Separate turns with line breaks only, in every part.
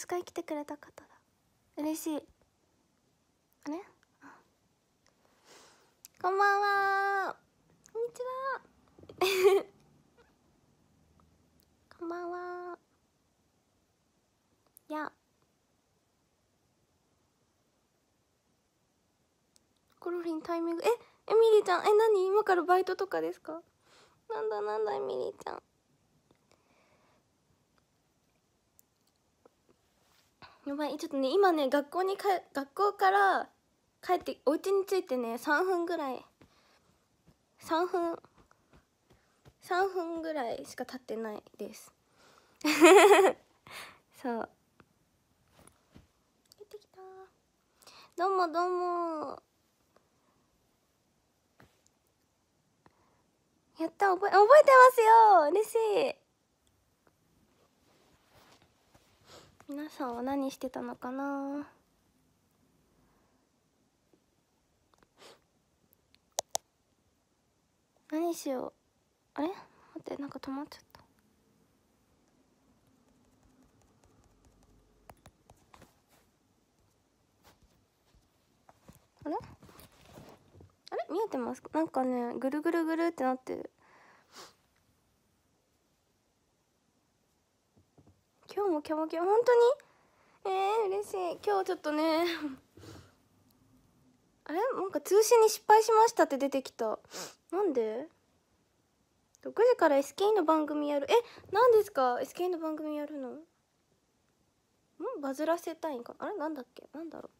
ス会来てくれた方だ嬉しいあれこんばんはこんにちは こんばんはやコロリンタイミングえエミリーちゃんえ何今からバイトとかですかなんだなんだエミリーちゃんやばいちょっとね今ね学校にか学校から帰ってお家に着いてね3分ぐらい3分3分ぐらいしか経ってないです そう出てきたどうもどうもやった覚え覚えてますよ嬉しい皆さんは何してたのかな何しようあれ待ってなんか止まっちゃったあれあれ見えてますなんかねぐるぐるぐるってなってる今日もキャバキャ本当にえー、嬉しい今日ちょっとね あれなんか通信に失敗しましたって出てきたなんで6時から SK の番組やるえ何ですか SK の番組やるのんバズらせたいんかあれなんだっけなんだろ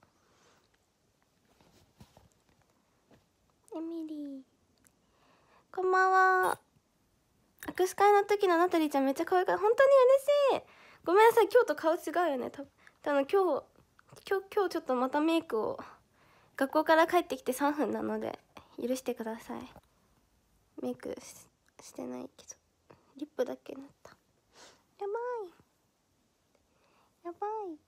うエミリーこんばんは握手会の時のナタリーちゃんめっちゃ可愛かった本当に嬉しいごめんなさい今日と顔違うよね多分の今日今日今日ちょっとまたメイクを学校から帰ってきて3分なので許してくださいメイクしてないけどリップだけ塗ったやばいやばい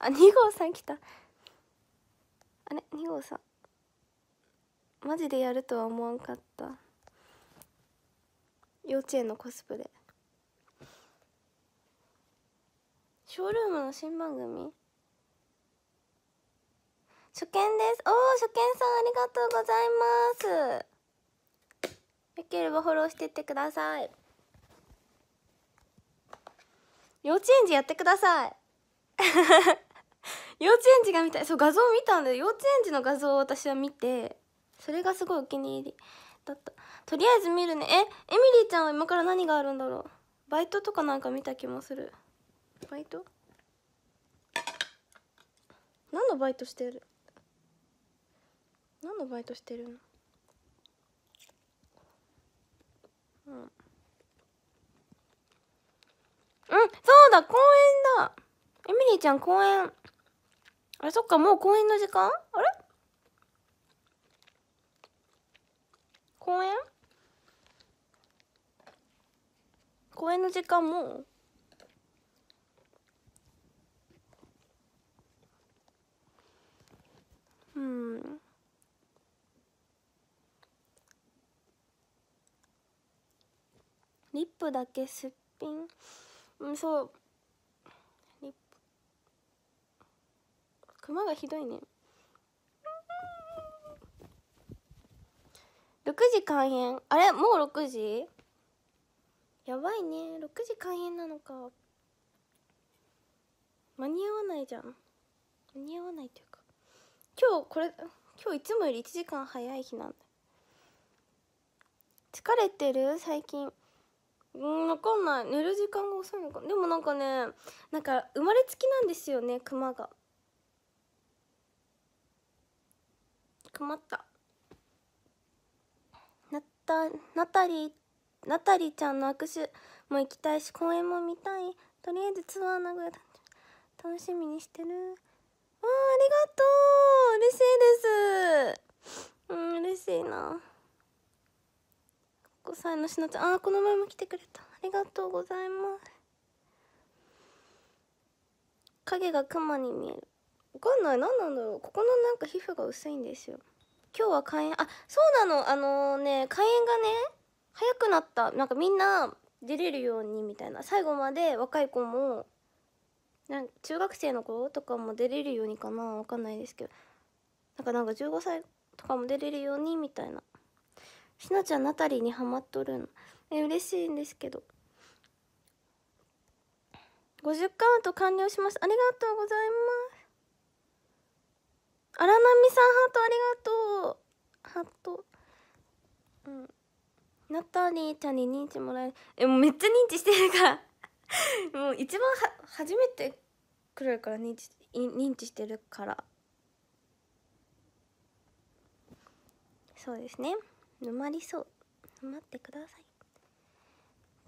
あ二2号さん来たあれ2号さんマジでやるとは思わんかった幼稚園のコスプレショールームの新番組初見ですおお初見さんありがとうございますよければフォローしてってください幼稚園児やってください 幼稚園児が見たいそう画像見たんで幼稚園児の画像を私は見てそれがすごいお気に入りだったとりあえず見るねえエミリーちゃんは今から何があるんだろうバイトとかなんか見た気もするバイト何のバイトしてる何のバイトしてるのうん、うん、そうだ公園だエミリーちゃん公園あれそっかもう公園の時間あれ公園公園の時間もうんリップだけすっぴんうんそうリップクマがひどいね6時開演あれもう6時やばいね6時開演なのか間に合わないじゃん間に合わないというか今日これ今日いつもより1時間早い日なんだ疲れてる最近うん分かんない寝る時間が遅いのかでもなんかねなんか生まれつきなんですよねクマがクマったたナタリーナタリーちゃんの握手も行きたいし公演も見たいとりあえずツアー名古屋楽しみにしてるわあありがとう嬉しいですうん嬉しいな5歳のしのちゃんあこの前も来てくれたありがとうございます影がクマに見えるわかんない何なんだろうここのなんか皮膚が薄いんですよ今日は開園あそうなのあのね開演がね早くなったなんかみんな出れるようにみたいな最後まで若い子もなん中学生の子とかも出れるようにかなわかんないですけどなんかなんか15歳とかも出れるようにみたいなしなちゃんナタリーにハマっとるのえ嬉しいんですけど50カウント完了しましたありがとうございます荒波さんハートありがとうハートうんナタリーちゃんに認知もらえるえもうめっちゃ認知してるからもう一番は初めてくるから認知認知してるからそうですね沼りそう沼ってください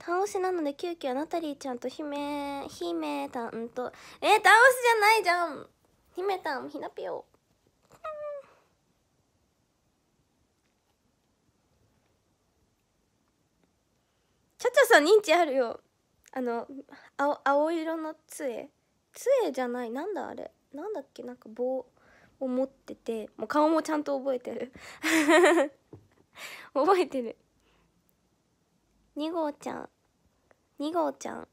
倒しなので急遽ナタリーちゃんと姫姫たんとえっ倒しじゃないじゃん姫たんひなぴよ認知あるよあの青青色の杖杖じゃないなんだあれなんだっけなんか棒を持っててもう顔もちゃんと覚えてる 覚えてる2号ちゃん2号ちゃん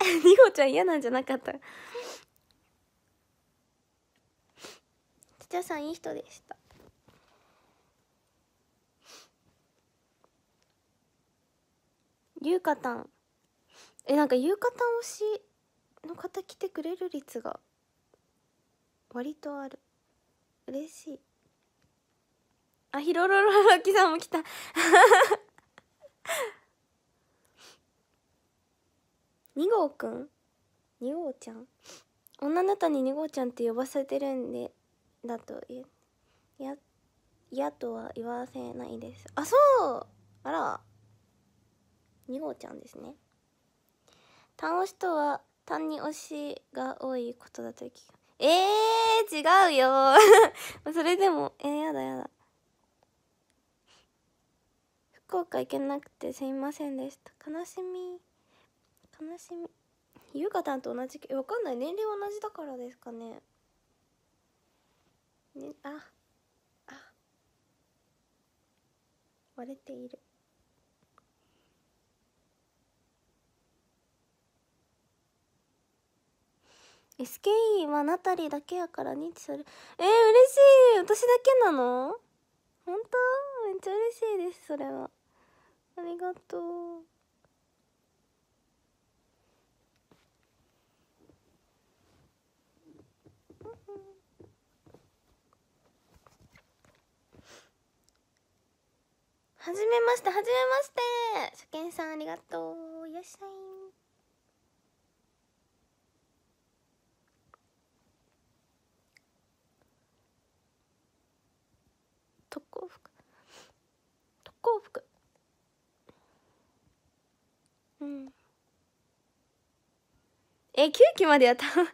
2 号ちゃん嫌なんじゃなかったちちゃさんいい人でしたゆうかたんえなんかゆうかたん推しの方来てくれる率が割とある嬉しいあひろろろろきさんも来た二号 くん二号ちゃん女の子に二号ちゃんって呼ばせてるんでだといや嫌とは言わせないですあそうあら2号ちゃんですね単押しとは単に押しが多いことだというえー、違うよ それでもえー、やだやだ福岡行けなくてすいませんでした悲しみ悲しみ優香たんと同じわかんない年齢同じだからですかねねああ割れている SKE はナタリーだけやから認知されるえー、嬉しい私だけなの本当めっちゃ嬉しいですそれはありがとうはじめましてはじめまして初見さんありがとういらっしゃい幸福特攻服うんえ9期まではた9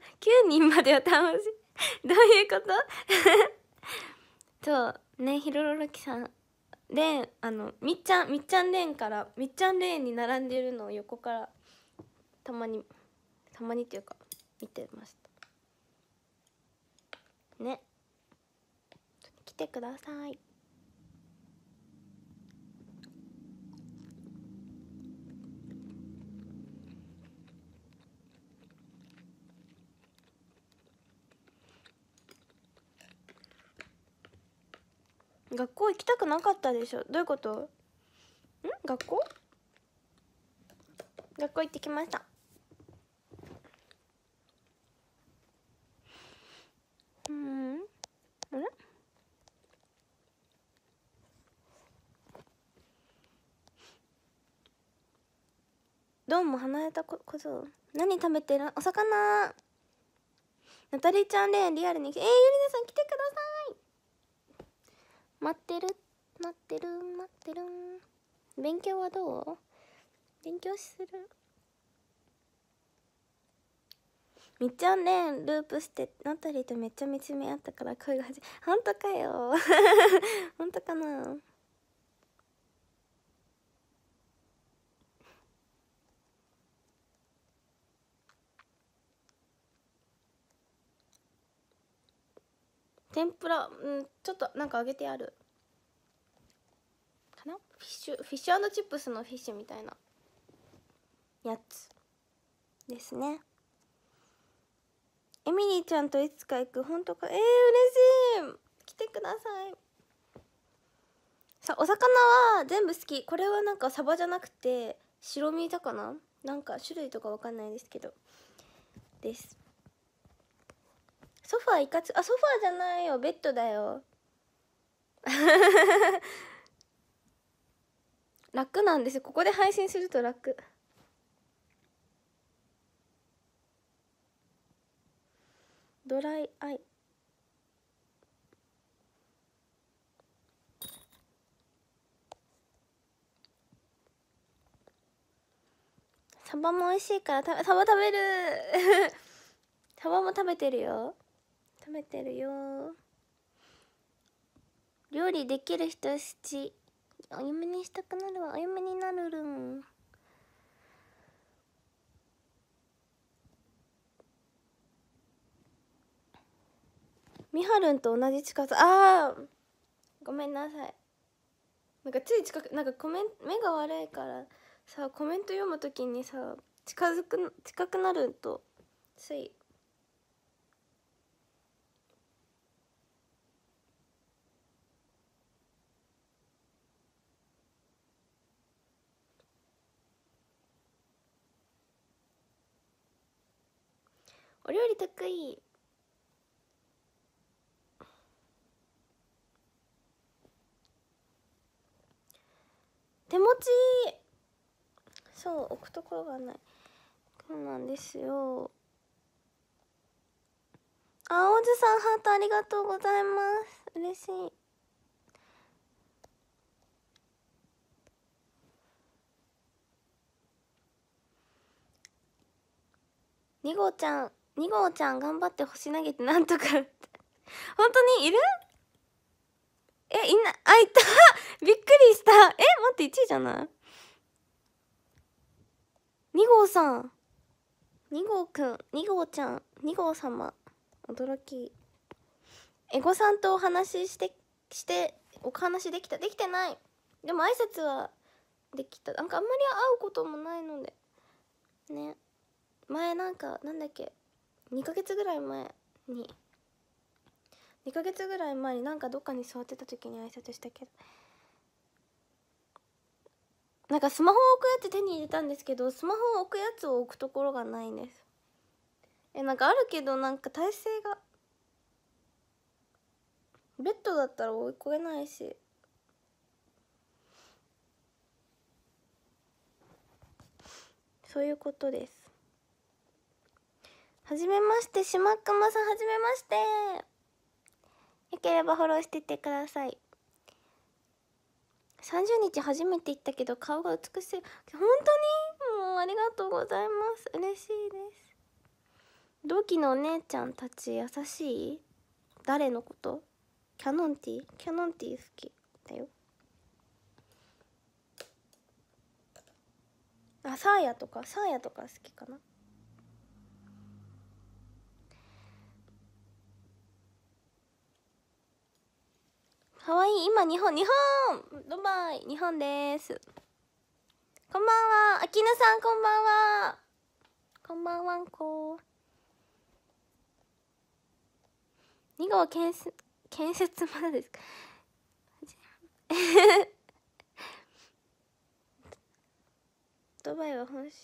人 までは楽しい どういうこと そうねひろろろきさんレンあのみっちゃんみっちゃんレーンからみっちゃんレーンに並んでるのを横からたまにたまにっていうか見てましたね来てください学校行きたくなかったでしょどういうことん学校学校行ってきましたうんあれどうも離れたここそ何食べてるお魚ナタリーちゃんレリアルにえー、ゆりなさん来てください待ってる待ってる待ってる勉強はどう勉強するめっちゃねループしてナタリーとめっちゃ見つめ合ったから声がはじ本当かよ 本当かな天ぷらうんちょっとなんか揚げてあるかなフィッシュフィッシュチップスのフィッシュみたいなやつですねエミリーちゃんといつか行く本当かえー、嬉しい来てくださいさお魚は全部好きこれはなんかサバじゃなくて白身魚なんか種類とかわかんないですけどですソファいかつあソファじゃないよベッドだよ 楽なんですここで配信すると楽ドライアイサバも美味しいからサバ食べる サバも食べてるよ食べてるよ料理できる人七お嫁にしたくなるわお嫁になるるんみはるんと同じ近さあーごめんなさいなんかつい近くなんかコメン目が悪いからさコメント読むときにさ近づく近くなるとついお料理得意手持ちそう置くところがないそうなんですよあおじさんハートありがとうございます嬉しい二号ちゃん2号ちゃん頑張って星投げてなんとか 本当にいるえいなあいた びっくりしたえ待って1位じゃない2号さん2号くん2号ちゃん2号様驚きエゴさんとお話ししてしてお話できたできてないでも挨拶はできたなんかあんまり会うこともないのでね前なんかなんだっけ2ヶ月ぐらい前に2ヶ月ぐらい前になんかどっかに座ってた時に挨拶したけどなんかスマホを置くやつ手に入れたんですけどスマホを置くやつを置くところがないんですえなんかあるけどなんか体勢がベッドだったら追い越えないしそういうことですはじめまして、しまくまさん、はじめまして。よければフォローしてってください。30日初めて行ったけど顔が美しい。本当にもうありがとうございます。嬉しいです。同期のお姉ちゃんたち優しい誰のことキャノンティーキャノンティー好きだよ。あ、サーヤとか、サーヤとか好きかな。かわいい今日本日本ドバイ日本ですこんばんはあきぬさんこんばんはこんばんはんこ2号建設建設まだですか ドバイは本州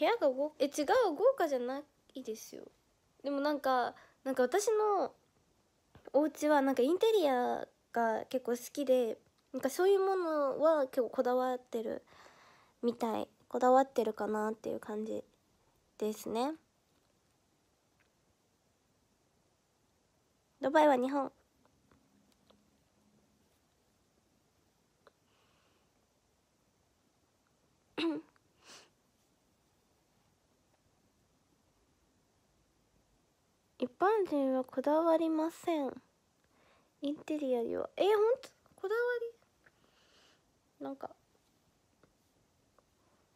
部屋が豪え違う豪華じゃないですよでもなんかなんか私のお家はなんかインテリアが結構好きでなんかそういうものは結構こだわってるみたいこだわってるかなっていう感じですねドバイは日本一般人はこだわりませんインテリアにはえ本ほんとこだわりなんか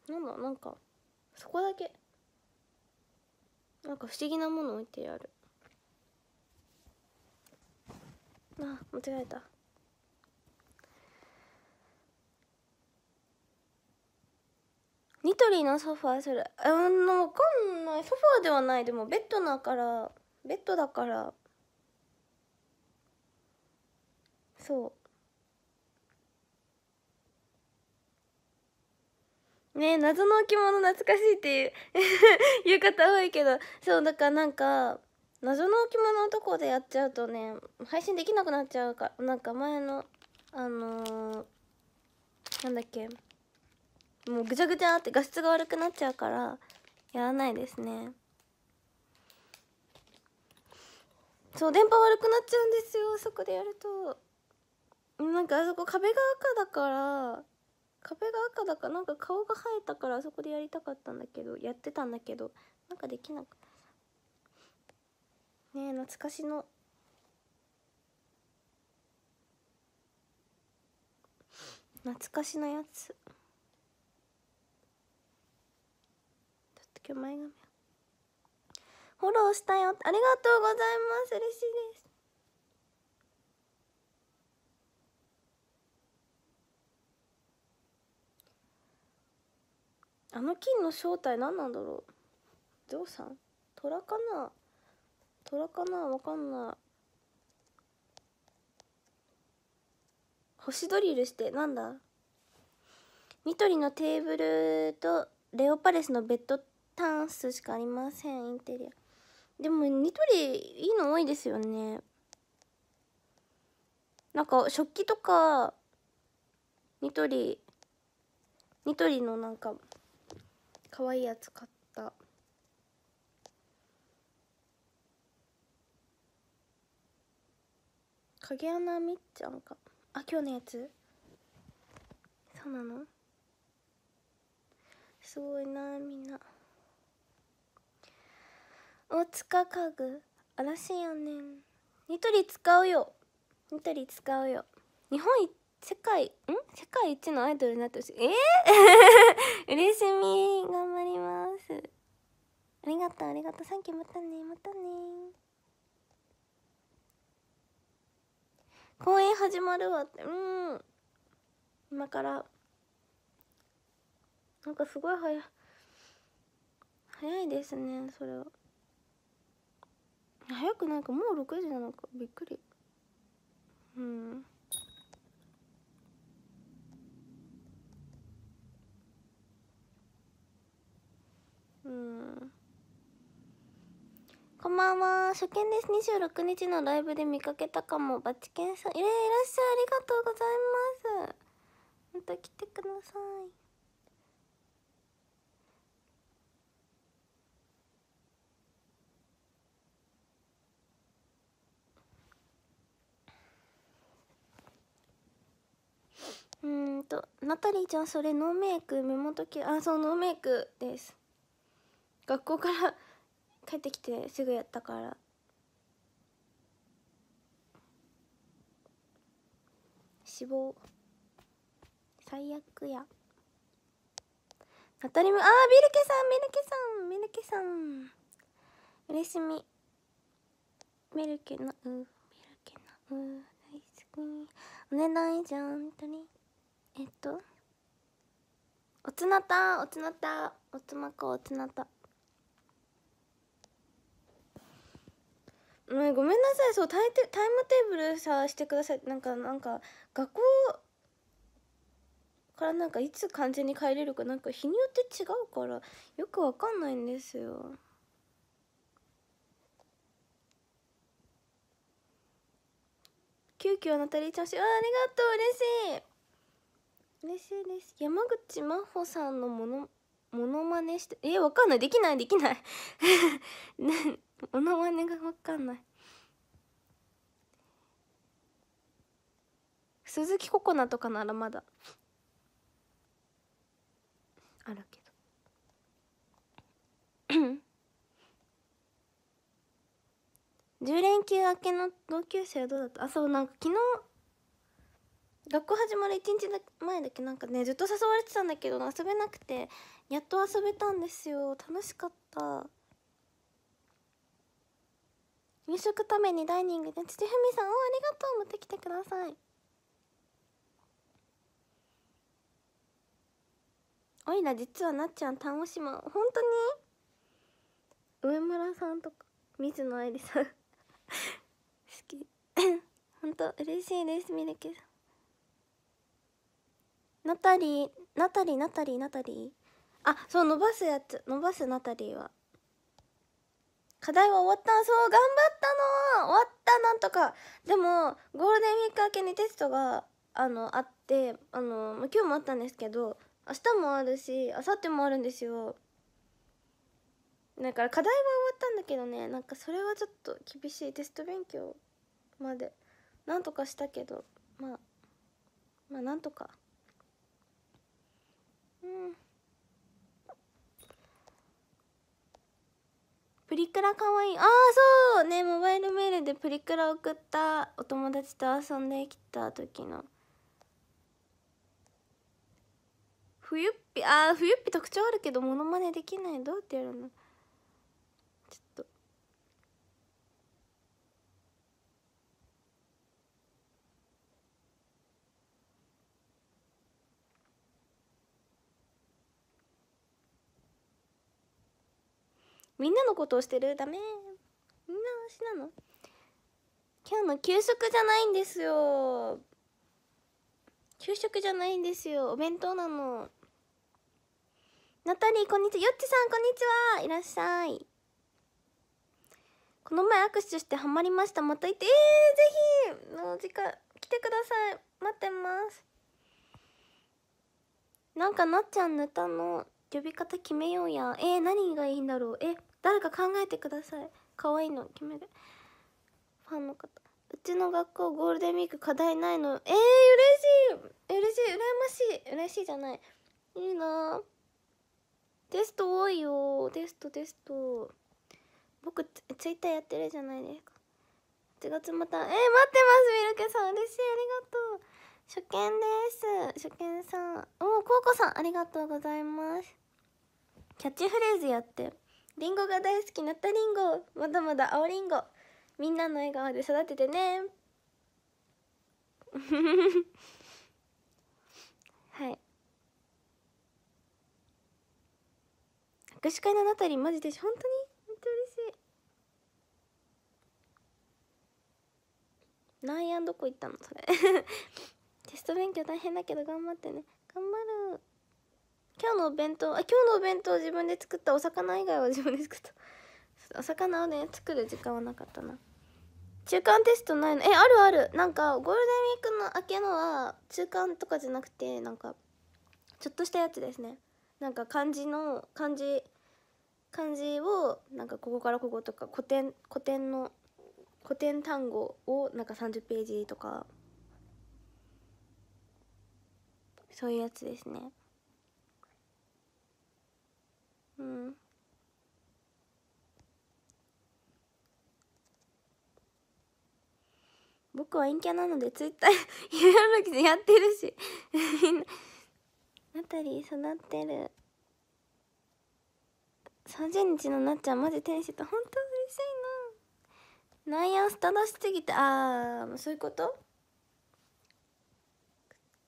なんだなんかそこだけなんか不思議なもの置いてあるあ間違えたニトリのソファーそれあの分かんないソファーではないでもベッドだからベッドだからそうね謎の置物懐かしいっていう 言う方多いけどそうだからなんか謎の置物のとこでやっちゃうとね配信できなくなっちゃうかなんか前のあのー、なんだっけもうぐちゃぐちゃって画質が悪くなっちゃうからやらないですね。そう電波悪くなっちゃうんですよあそこでやるとなんかあそこ壁が赤だから壁が赤だからなんか顔が生えたからあそこでやりたかったんだけどやってたんだけどなんかできなくねえ懐かしの懐かしのやつちょっと今日前髪フォローしたよありがとうございます嬉しいですあの金の正体何なんだろうゾウさん虎かな虎かなわかんない星ドリルしてなんだニトリのテーブルとレオパレスのベッドタンスしかありませんインテリアでもニトリいいの多いですよねなんか食器とかニトリニトリのなんか可愛いやつ買った影穴みっちゃんかあ今日のやつそうなのすごいなみんな。大塚家具嵐やねんニトリ使うよニトリ使うよ日本世界ん世界一のアイドルになってほしいえー、嬉しみ頑張りますありがとうありがとうサンキューまたねまたね公演始まるわってうん今からなんかすごい早い早いですねそれは。早くないかもう6時なのかびっくりうんうんこんばんは初見です26日のライブで見かけたかもバチケンさんいらっしゃいありがとうございますまた来てくださいうんとナタリーちゃんそれノーメイク目元系あそうノーメイクです学校から 帰ってきてすぐやったから死亡最悪やナタリムあービルケさんビルケさんビルケさん嬉しみメルケのうメルケのう大好きお値段いいじゃん本当にえっとおつなたおつなたおつまこおつなたん、ごめんなさいそうタイタイムテーブルさしてくださいなんかなんか学校からなんかいつ完全に帰れるかなんか日によって違うからよくわかんないんですよ急遽ナタリーちゃんしあありがとう嬉しい嬉しいです山口真帆さんのものものまねしてえわかんないできないできない ものまねがわかんない鈴木ココナとかならまだあるけど10連休明けの同級生はどうだったあそうなんか昨日学校始まる1日だ前だけなんかねずっと誘われてたんだけど遊べなくてやっと遊べたんですよ楽しかった夕食ためにダイニングで父文さんおありがとう持ってきてくださいおいら実はなっちゃん淡路島本当に上村さんとか水野愛理さん好き 本当嬉しいですみるけさんナタリーナタリーナタリーナタリーあそう伸ばすやつ伸ばすナタリーは課題は終わったそう頑張ったの終わったなんとかでもゴールデンウィーク明けにテストがあのあってあの今日もあったんですけど明日もあるし明後日もあるんですよだから課題は終わったんだけどねなんかそれはちょっと厳しいテスト勉強までなんとかしたけどまあまあなんとか。プリクラかわいいああそうねモバイルメールでプリクラ送ったお友達と遊んできた時の冬っぴああ冬っぴ特徴あるけどモノマネできないどうやってやるのみんなのことをしてるダメみんな推しなの今日の給食じゃないんですよ給食じゃないんですよお弁当なのナタリーこんにちはよっちさんこんにちはいらっしゃいこの前握手してハマりましたまた行ってえー、ぜひの時間来てください待ってますなんかなっちゃんネタの呼び方決めようやえー、何がいいんだろうえ誰か考えてください可愛いの決めるファンの方うちの学校ゴールデンウィーク課題ないのえー、嬉しい嬉しい羨ましい嬉しいじゃないいいなテスト多いよテストテスト僕ツイッターやってるじゃないですか8月またえー、待ってますミルクさん嬉しいありがとう初見です初見さんおおこうこさんありがとうございますキャッチフレーズやってりんごが大好きなったりんごまだまだ青りんごみんなの笑顔で育ててね はい握手会のあたりーマジで本当に本当嬉しいナイアどこ行ったのそれ テスト勉強大変だけど頑張ってね頑張る今日のお弁当あ今日のお弁当自分で作ったお魚以外は 自分で作ったお魚をね作る時間はなかったな中間テストないのえあるあるなんかゴールデンウィークの明けのは中間とかじゃなくてなんかちょっとしたやつですねなんか漢字の漢字漢字をなんかここからこことか古典古典の古典単語をなんか30ページとかそういうやつですねうん僕は陰キャなのでツイッターいろいろやってるしみんなナタリー育ってる30日のなっちゃんマジ天使と本当嬉しいなナイアンス正しすぎてああそういうこと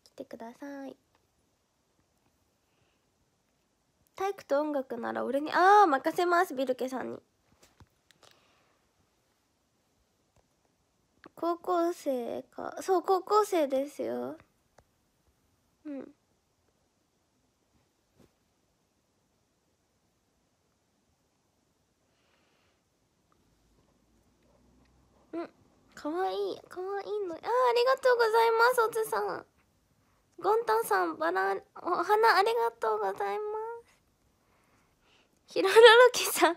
来てください体育と音楽なら俺にああ任せますビルケさんに高校生かそう高校生ですようんかわいいかわいいのあありがとうございますおつさんゴンタンさんバラお花ありがとうございますひろろろきさん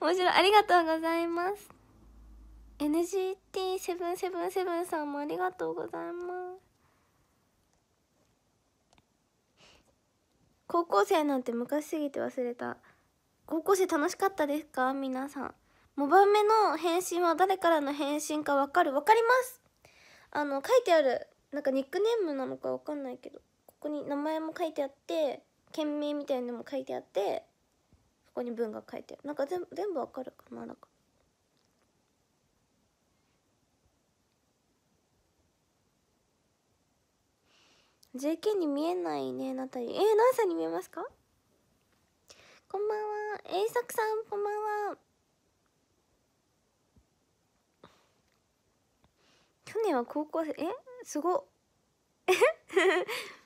面白い。ありがとうございます。NGT777 さんもありがとうございます。高校生なんて昔すぎて忘れた。高校生楽しかったですか皆さん。モバメの返信は誰からの返信かわかるわかりますあの、書いてある。なんかニックネームなのかわかんないけど、ここに名前も書いてあって、件名みたいなのも書いてあって、ここに文が書いてあるなんか全部全部わかるかななんか19に見えないねナタリーえー、何歳に見えますかこんばんは栄作さんこんばんは去年は高校生えすごえ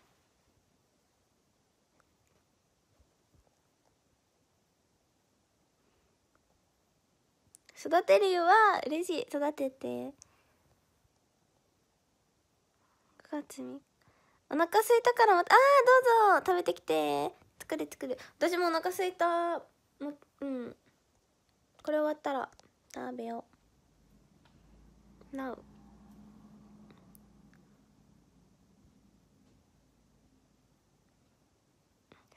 育てるよは嬉しい育てて9月3お腹空いたからまたあーどうぞ食べてきて作る作る私もお腹空いたもうんこれ終わったら食べよう Now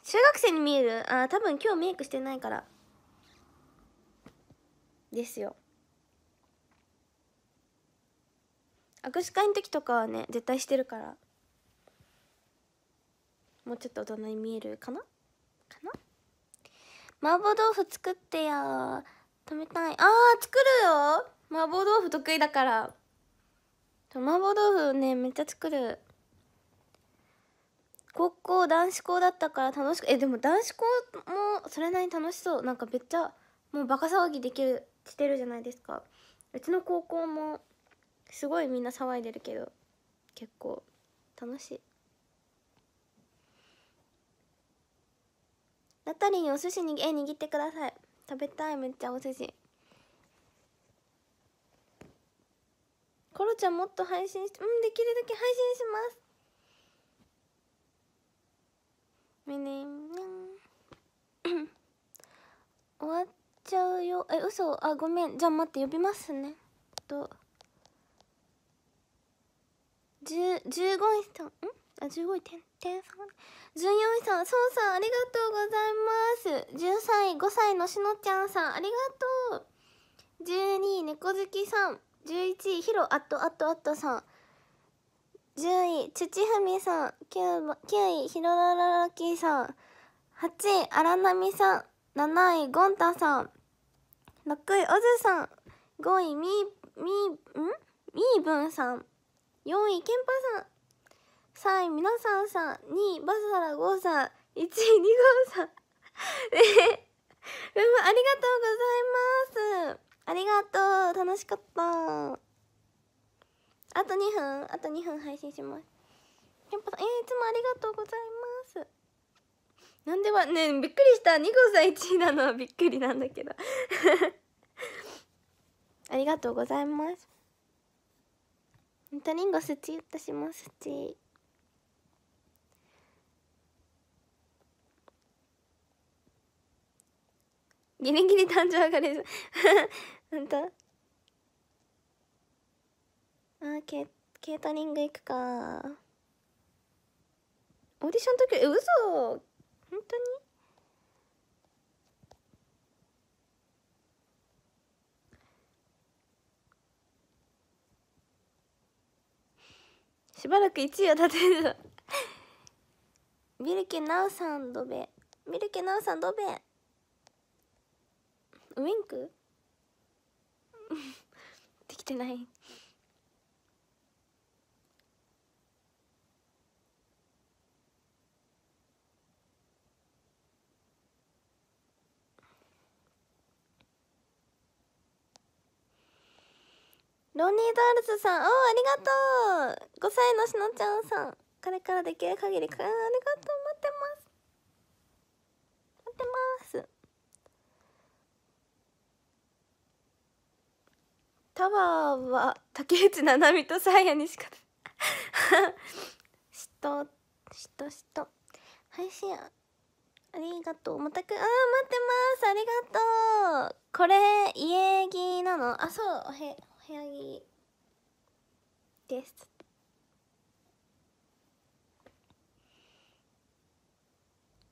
中学生に見えるあ多分今日メイクしてないからですよ握手会の時とかはね絶対してるからもうちょっと大人に見えるかなかな麻婆豆腐作ってや食べたいあー作るよ麻婆豆腐得意だから麻婆豆腐ねめっちゃ作る高校男子校だったから楽しくえでも男子校もそれなりに楽しそうなんかめっちゃもうバカ騒ぎできるしてるじゃないですかうちの高校もすごいみんな騒いでるけど結構楽しいナタリンお寿司にえ握ってください食べたいめっちゃお寿司コロちゃんもっと配信してうんできるだけ配信しますみねんにゃん終わっちゃうよえ嘘あごめんじゃあ待って呼びますねと15位さんあ15位点点さん14位さんそうさんありがとうございます13位5歳のしのちゃんさんありがとう12位猫好きさん11位ひろあッとあッとあッとさん10位土みさん 9, 9位ひろらららきさん8位荒波さん7位ゴンタさん6位、オズさん。五位、み、み、んみーぶんさん。四位、けんぱさん。三位、みなさんさん。二位、バサラゴーさん。一位、にごうさん。えうん、ありがとうございます。ありがとう。楽しかった。あと2分、あと2分配信します。けんぱさん、えー、いつもありがとうございます。なんではねびっくりした2号さん1位なのはびっくりなんだけど ありがとうございますほんとリンゴ私もすちギリギリ誕生上がりですほんとあケケータリング行くかオーディション時え嘘本当にしばらく1位は立てるミルケナウさんドベミルケナウさんドベウインク できてないロニーダールズさん、おありがとう !5 歳のしのちゃんさん、これからできる限り、ありがとう、待ってます。待ってます。タワーは竹内ななみとさやにしかしと、し配信ありがとう。またく、あ待ってます。ありがとう。これ、家着なのあ、そう、おへ。部屋着です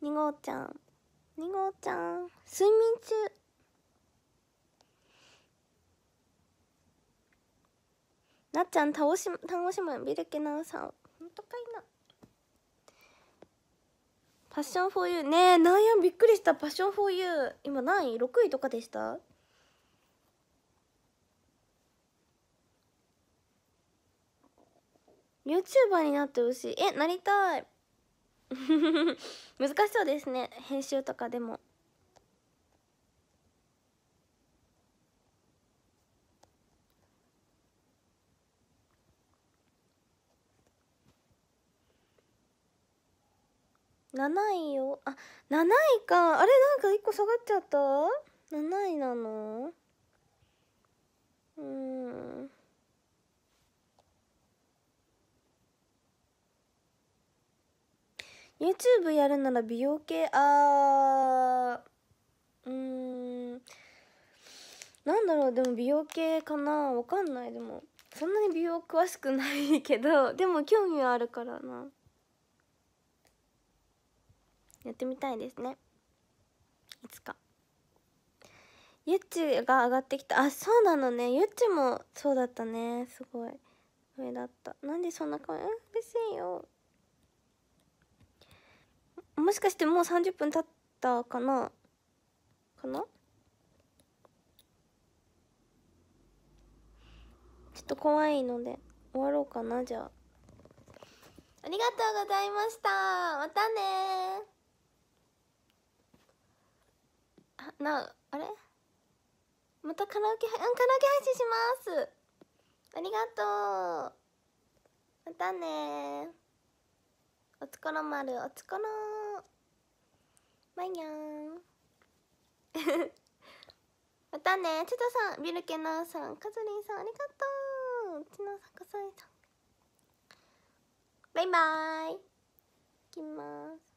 2号ちゃん2号ちゃん睡眠中なっちゃん倒し倒しもビルケナウさん本当かいなパッションフォーユーねえなんやびっくりしたパッションフォーユー今何位6位とかでした YouTuber になってほしいえなりたい 難しそうですね編集とかでも7位よあ7位かあれなんか1個下がっちゃった7位なのうん YouTube やるなら美容系あーうーんなんだろうでも美容系かなわかんないでもそんなに美容詳しくないけど でも興味はあるからなやってみたいですねいつかゆっちが上がってきたあそうなのねゆっちもそうだったねすごい上だったなんでそんな顔うん嬉しいよもしかしてもう30分経ったかなかなちょっと怖いので終わろうかなじゃあありがとうございましたまたねあなあれまたカラオケうんカラオケ配信しますありがとうまたねおつころ丸おつころまいにゃん またねちとさんビルケナーさんカズリンさんありがとうちのさこさんバイバーイいきます